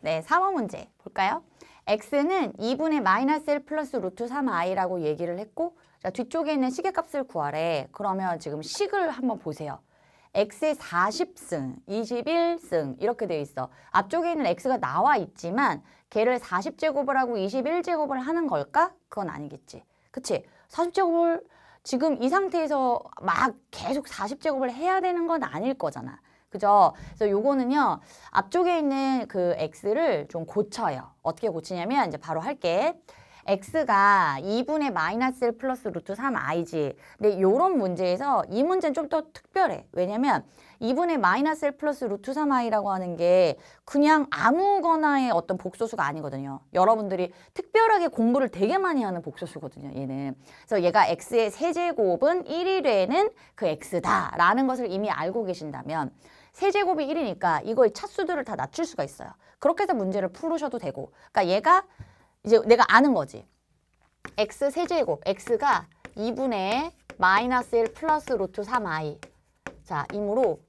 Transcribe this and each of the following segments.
네, 3번 문제 볼까요? x는 2분의 마이너스 1 플러스 루트 3i라고 얘기를 했고 자, 뒤쪽에 있는 시계값을 구하래. 그러면 지금 식을 한번 보세요. x의 40승, 21승 이렇게 되어 있어. 앞쪽에 있는 x가 나와 있지만 걔를 40제곱을 하고 21제곱을 하는 걸까? 그건 아니겠지. 그치? 40제곱을 지금 이 상태에서 막 계속 40제곱을 해야 되는 건 아닐 거잖아. 그죠? 그래서 요거는요. 앞쪽에 있는 그 x를 좀 고쳐요. 어떻게 고치냐면 이제 바로 할게. x가 2분의 마이너스 1 플러스 루트 3i지. 근데 요런 문제에서 이 문제는 좀 더 특별해. 왜냐면 2분의 마이너스 1 플러스 루트 3i라고 하는 게 그냥 아무거나의 어떤 복소수가 아니거든요. 여러분들이 특별하게 공부를 되게 많이 하는 복소수거든요. 얘는. 그래서 얘가 x의 세제곱은 1일에는 그 x다라는 것을 이미 알고 계신다면 세제곱이 1이니까 이거의 차수들을 다 낮출 수가 있어요. 그렇게 해서 문제를 풀으셔도 되고 그러니까 얘가 이제 내가 아는 거지. x 세제곱 x가 2분의 마이너스 1 플러스 로트 3i 자 이므로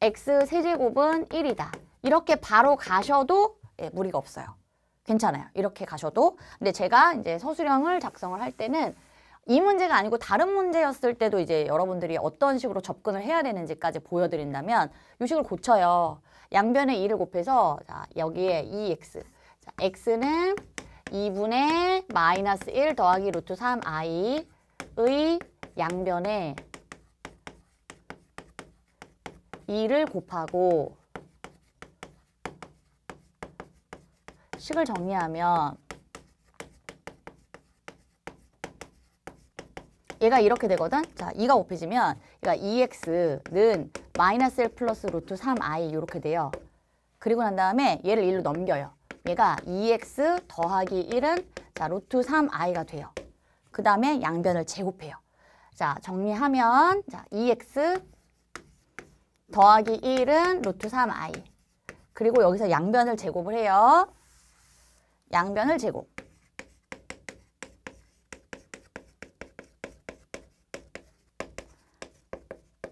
x 세제곱은 1이다. 이렇게 바로 가셔도 예, 무리가 없어요. 괜찮아요. 이렇게 가셔도. 근데 제가 이제 서술형을 작성을 할 때는 이 문제가 아니고 다른 문제였을 때도 이제 여러분들이 어떤 식으로 접근을 해야 되는지까지 보여드린다면 요식을 고쳐요. 양변에 2를 곱해서 자, 여기에 2x. 자, x는 2분의 마이너스 1 더하기 루트 3i의 양변에 2를 곱하고 식을 정리하면 얘가 이렇게 되거든. 자, 2가 곱해지면 그러니까 2x는 마이너스 1 플러스 루트 3i 이렇게 돼요. 그리고 난 다음에 얘를 1로 넘겨요. 얘가 2x 더하기 1은 자 루트 3i가 돼요. 그 다음에 양변을 제곱해요. 자 정리하면 자 2x 더하기 1은 루트 3i 그리고 여기서 양변을 제곱을 해요. 양변을 제곱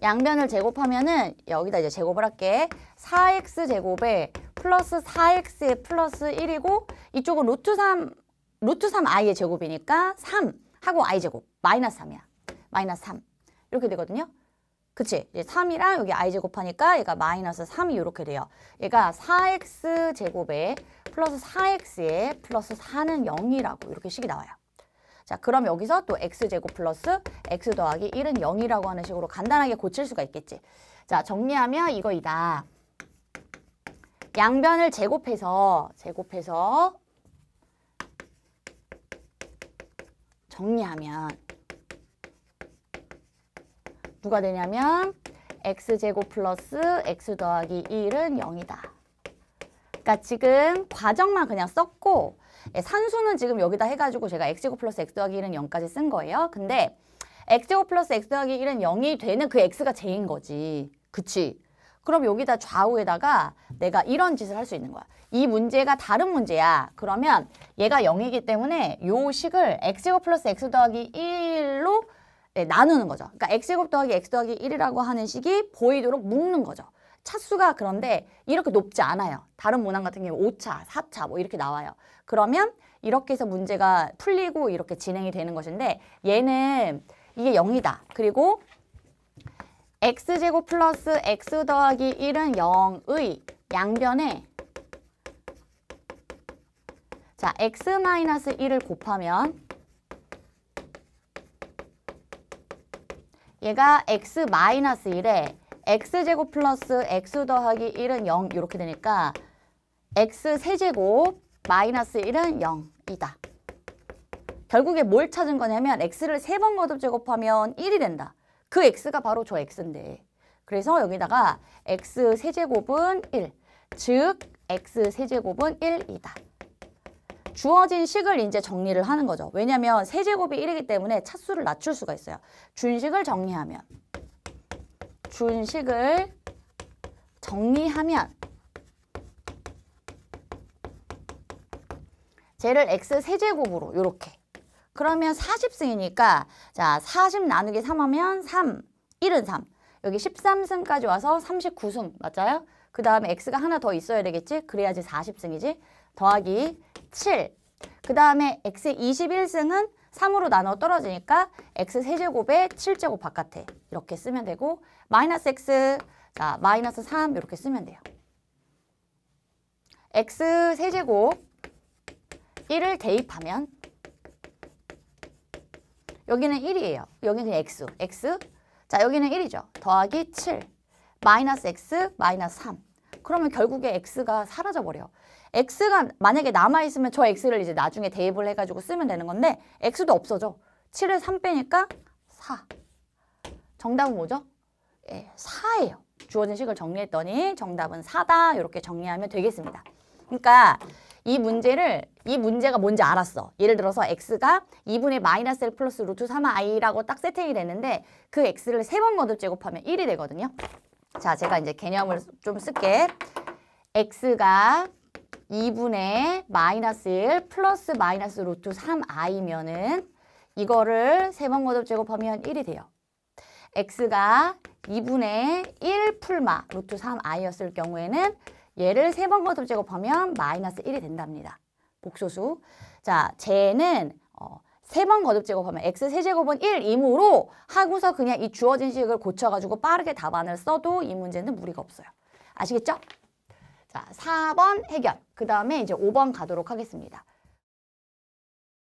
양변을 제곱하면은 여기다 이제 제곱을 할게. 4x 제곱에 플러스 4x에 플러스 1이고 이쪽은 루트 3, 루트 3i의 제곱이니까 3하고 i 제곱 마이너스 3이야. 마이너스 3 이렇게 되거든요. 그치? 이제 3이랑 여기 i 제곱하니까 얘가 마이너스 3이 이렇게 돼요. 얘가 4x 제곱에 플러스 4x에 플러스 4는 0이라고 이렇게 식이 나와요. 자, 그럼 여기서 또 x제곱 플러스 x 더하기 1은 0이라고 하는 식으로 간단하게 고칠 수가 있겠지. 자, 정리하면 이거이다. 양변을 제곱해서 제곱해서 정리하면 누가 되냐면 x제곱 플러스 x 더하기 1은 0이다. 그러니까 지금 과정만 그냥 썼고 예, 산수는 지금 여기다 해가지고 제가 x 제곱 플러스 x 더하기 1은 0까지 쓴 거예요. 근데 x 제곱 플러스 x 더하기 1은 0이 되는 그 x가 제인 거지. 그치? 그럼 여기다 좌우에다가 내가 이런 짓을 할 수 있는 거야. 이 문제가 다른 문제야. 그러면 얘가 0이기 때문에 요 식을 x제곱 플러스 x 더하기 1로 네, 예, 나누는 거죠. 그러니까 x제곱 더하기 x 더하기 1이라고 하는 식이 보이도록 묶는 거죠. 차수가 그런데 이렇게 높지 않아요. 다른 문항 같은 경우 5차, 4차 뭐 이렇게 나와요. 그러면 이렇게 해서 문제가 풀리고 이렇게 진행이 되는 것인데 얘는 이게 0이다. 그리고 x제곱 플러스 x 더하기 1은 0의 양변에 자 x 마이너스 1을 곱하면 얘가 x 마이너스 1에 x제곱 플러스 x 더하기 1은 0 이렇게 되니까 x 세제곱 마이너스 1은 0이다. 결국에 뭘 찾은 거냐면 x를 세 번 거듭 제곱하면 1이 된다. 그 x가 바로 저 x인데 그래서 여기다가 x 세제곱은 1, 즉 x 세제곱은 1이다. 주어진 식을 이제 정리를 하는 거죠. 왜냐하면 세제곱이 1이기 때문에 차수를 낮출 수가 있어요. 준식을 정리하면. 준 식을 정리하면 쟤를 x 세제곱으로 이렇게 그러면 40승이니까 자40 나누기 3 하면 3 1은 3 여기 13승까지 와서 39승 맞아요? 그 다음에 x가 하나 더 있어야 되겠지? 그래야지 40승이지 더하기 7그 다음에 x 21승은 3으로 나눠 떨어지니까 x 세제곱에 7제곱 바깥에 이렇게 쓰면 되고 마이너스 x, 자, 마이너스 3 이렇게 쓰면 돼요. x 세제곱 1을 대입하면 여기는 1이에요. 여기는 x, x. 자, 여기는 1이죠. 더하기 7, 마이너스 x, 마이너스 3. 그러면 결국에 x가 사라져버려. x가 만약에 남아있으면 저 x를 이제 나중에 대입을 해가지고 쓰면 되는 건데 x도 없어져. 7을 3 빼니까 4. 정답은 뭐죠? 예, 4예요. 주어진 식을 정리했더니 정답은 4다 이렇게 정리하면 되겠습니다. 그러니까 이 문제를 이 문제가 뭔지 알았어. 예를 들어서 x가 2분의 마이너스 1 플러스 루트 3i라고 딱 세팅이 되는데 그 x를 세 번 거듭 제곱하면 1이 되거든요. 자, 제가 이제 개념을 좀 쓸게. x가 2분의 마이너스 1 플러스 마이너스 로트 3i면은 이거를 세 번 거듭 제곱하면 1이 돼요. x가 2분의 1 풀마 로트 3i였을 경우에는 얘를 세 번 거듭 제곱하면 마이너스 1이 된답니다. 복소수. 자, 쟤는 세번 거듭 제곱하면 x 세제곱은 1이므로 하고서 그냥 이 주어진 식을 고쳐가지고 빠르게 답안을 써도 이 문제는 무리가 없어요. 아시겠죠? 자, 4번 해결. 그 다음에 이제 5번 가도록 하겠습니다.